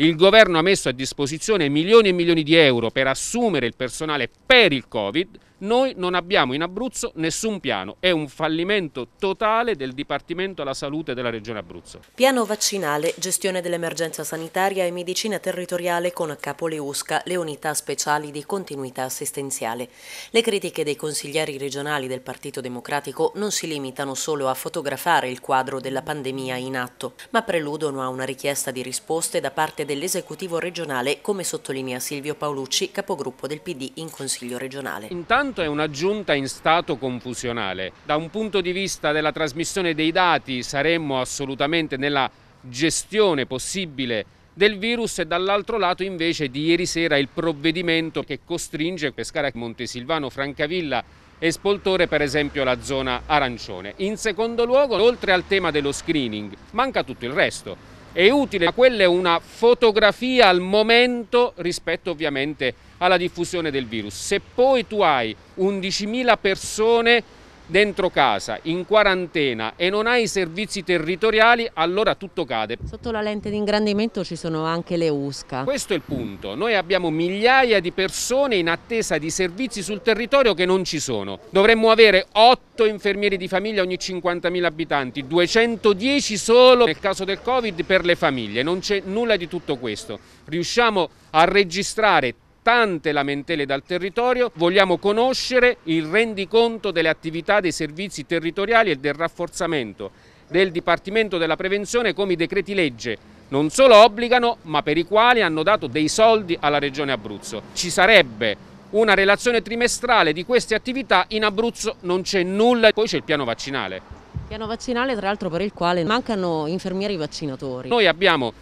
Il governo ha messo a disposizione milioni e milioni di euro per assumere il personale per il Covid noi non abbiamo in Abruzzo nessun piano, è un fallimento totale del Dipartimento alla Salute della Regione Abruzzo. Piano vaccinale, gestione dell'emergenza sanitaria e medicina territoriale con capo Capoleusca, le unità speciali di continuità assistenziale. Le critiche dei consiglieri regionali del Partito Democratico non si limitano solo a fotografare il quadro della pandemia in atto, ma preludono a una richiesta di risposte da parte dell'esecutivo regionale, come sottolinea Silvio Paolucci, capogruppo del PD in Consiglio regionale. Intanto conto è un'aggiunta in stato confusionale. Da un punto di vista della trasmissione dei dati saremmo assolutamente nella gestione possibile del virus e dall'altro lato invece di ieri sera il provvedimento che costringe Pescara, Montesilvano, Francavilla e Spoltore per esempio la zona arancione. In secondo luogo, oltre al tema dello screening, manca tutto il resto è utile, ma quella è una fotografia al momento rispetto ovviamente alla diffusione del virus. Se poi tu hai 11.000 persone dentro casa, in quarantena e non hai i servizi territoriali, allora tutto cade. Sotto la lente di ingrandimento ci sono anche le USCA. Questo è il punto. Noi abbiamo migliaia di persone in attesa di servizi sul territorio che non ci sono. Dovremmo avere 8 infermieri di famiglia ogni 50.000 abitanti, 210 solo nel caso del Covid per le famiglie. Non c'è nulla di tutto questo. Riusciamo a registrare tante lamentele dal territorio, vogliamo conoscere il rendiconto delle attività dei servizi territoriali e del rafforzamento del Dipartimento della Prevenzione come i decreti legge non solo obbligano ma per i quali hanno dato dei soldi alla Regione Abruzzo. Ci sarebbe una relazione trimestrale di queste attività, in Abruzzo non c'è nulla, e poi c'è il piano vaccinale. Piano vaccinale tra l'altro per il quale mancano infermieri vaccinatori. Noi abbiamo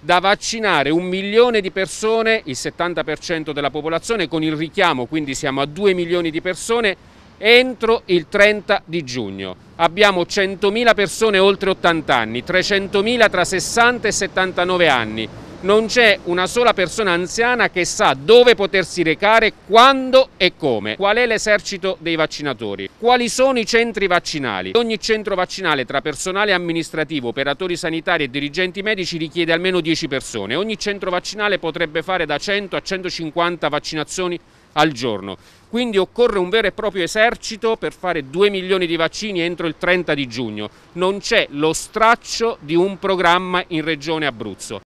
da vaccinare un milione di persone, il 70% della popolazione, con il richiamo, quindi siamo a 2 milioni di persone, entro il 30 di giugno. Abbiamo 100.000 persone oltre 80 anni, 300.000 tra 60 e 79 anni, non c'è una sola persona anziana che sa dove potersi recare, quando e come. Qual è l'esercito dei vaccinatori? Quali sono i centri vaccinali? Ogni centro vaccinale tra personale amministrativo, operatori sanitari e dirigenti medici richiede almeno 10 persone. Ogni centro vaccinale potrebbe fare da 100 a 150 vaccinazioni al giorno. Quindi occorre un vero e proprio esercito per fare 2 milioni di vaccini entro il 30 di giugno. Non c'è lo straccio di un programma in Regione Abruzzo.